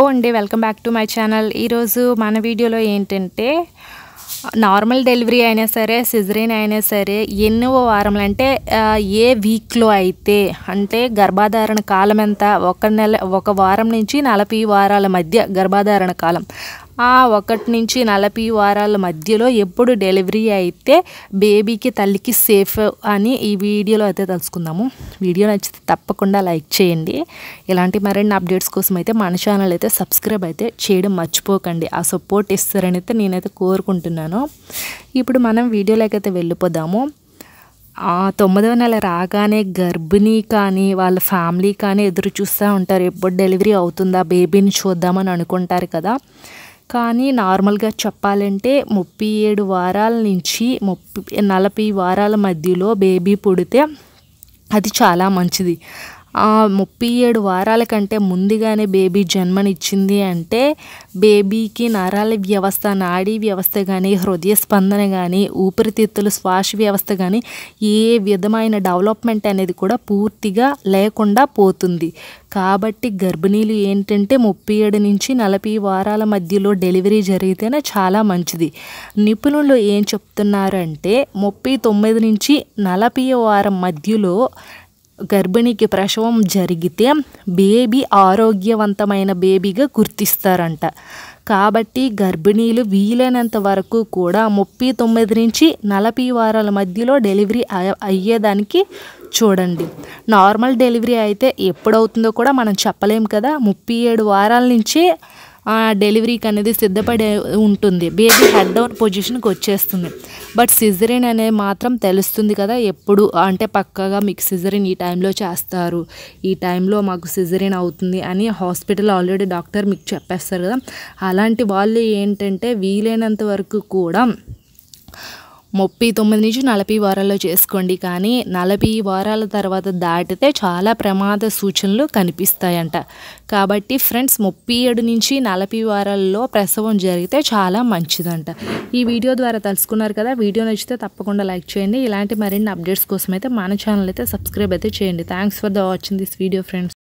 hello అండి welcome back to my channel ఈరోజు మన వీడియోలో ఏంటంటే నార్మల్ డెలివరీ అయినా సరే సిజరీన్ అయినా సరే ఎన్నో వారములు అంటే ఏ వీక్లో అయితే అంటే గర్భాధారణ కాలం ఎంత ఒక నెల ఒక వారం నుంచి నలభై వారాల మధ్య గర్భాధారణ కాలం ఆ ఒకటి నుంచి నలభై వారాల మధ్యలో ఎప్పుడు డెలివరీ అయితే బేబీకి తల్లికి సేఫ్ అని ఈ వీడియోలో అయితే తెలుసుకుందాము వీడియో నచ్చితే తప్పకుండా లైక్ చేయండి ఇలాంటి మరిన్ని అప్డేట్స్ కోసం అయితే మన ఛానల్ అయితే సబ్స్క్రైబ్ అయితే చేయడం మర్చిపోకండి ఆ సపోర్ట్ ఇస్తారని అయితే నేనైతే కోరుకుంటున్నాను ఇప్పుడు మనం వీడియోలోకైతే వెళ్ళిపోదాము తొమ్మిదవ నెల రాగానే గర్భిణీ కానీ వాళ్ళ ఫ్యామిలీ కానీ ఎదురు చూస్తూ ఉంటారు ఎప్పుడు డెలివరీ అవుతుందా బేబీని చూద్దామని అనుకుంటారు కదా కానీ నార్మల్గా చెప్పాలంటే ముప్పై ఏడు వారాల నుంచి ముప్పై నలభై వారాల మధ్యలో బేబీ పుడితే అది చాలా మంచిది ఆ ముప్పై ఏడు వారాల కంటే ముందుగానే బేబీ జన్మనిచ్చింది అంటే బేబీకి నరాల వ్యవస్థ నాడీ వ్యవస్థ కానీ హృదయ స్పందన కానీ ఊపిరితిత్తులు శ్వాస వ్యవస్థ కానీ ఏ విధమైన డెవలప్మెంట్ అనేది కూడా పూర్తిగా లేకుండా పోతుంది కాబట్టి గర్భిణీలు ఏంటంటే ముప్పై ఏడు నుంచి నలభై వారాల మధ్యలో డెలివరీ జరిగితేనే చాలా మంచిది నిపుణులు ఏం చెప్తున్నారంటే ముప్పై తొమ్మిది నుంచి నలభై వారం మధ్యలో గర్భిణికి ప్రసవం జరిగితే బేబీ ఆరోగ్యవంతమైన బేబీగా గుర్తిస్తారంట కాబట్టి గర్భిణీలు వీలైనంత వరకు కూడా ముప్పై తొమ్మిది నుంచి నలభై వారాల మధ్యలో డెలివరీ అయ్యేదానికి చూడండి నార్మల్ డెలివరీ అయితే ఎప్పుడవుతుందో కూడా మనం చెప్పలేము కదా ముప్పై ఏడు వారాల నుంచే డెలివరీకి అనేది సిద్ధపడే ఉంటుంది బేబీ హెడ్ డౌన్ పొజిషన్కి వచ్చేస్తుంది బట్ సిజరిన్ అనేది మాత్రం తెలుస్తుంది కదా ఎప్పుడు అంటే పక్కగా మీకు సిజరిన్ ఈ టైంలో చేస్తారు ఈ టైంలో మాకు సిజరిన్ అవుతుంది అని హాస్పిటల్ ఆల్రెడీ డాక్టర్ మీకు చెప్పేస్తారు కదా అలాంటి వాళ్ళు ఏంటంటే వీలైనంత వరకు కూడా ముప్పై తొమ్మిది నుంచి నలభై వారాల్లో చేసుకోండి కానీ నలభై వారాల తర్వాత దాటితే చాలా ప్రమాద సూచనలు కనిపిస్తాయంట కాబట్టి ఫ్రెండ్స్ ముప్పై ఏడు నుంచి నలభై వారాల్లో ప్రసవం జరిగితే చాలా మంచిదంట ఈ వీడియో ద్వారా తెలుసుకున్నారు కదా వీడియో నచ్చితే తప్పకుండా లైక్ చేయండి ఇలాంటి మరిన్ని అప్డేట్స్ కోసం అయితే మన ఛానల్ అయితే సబ్స్క్రైబ్ అయితే చేయండి thanks for the watching this video friends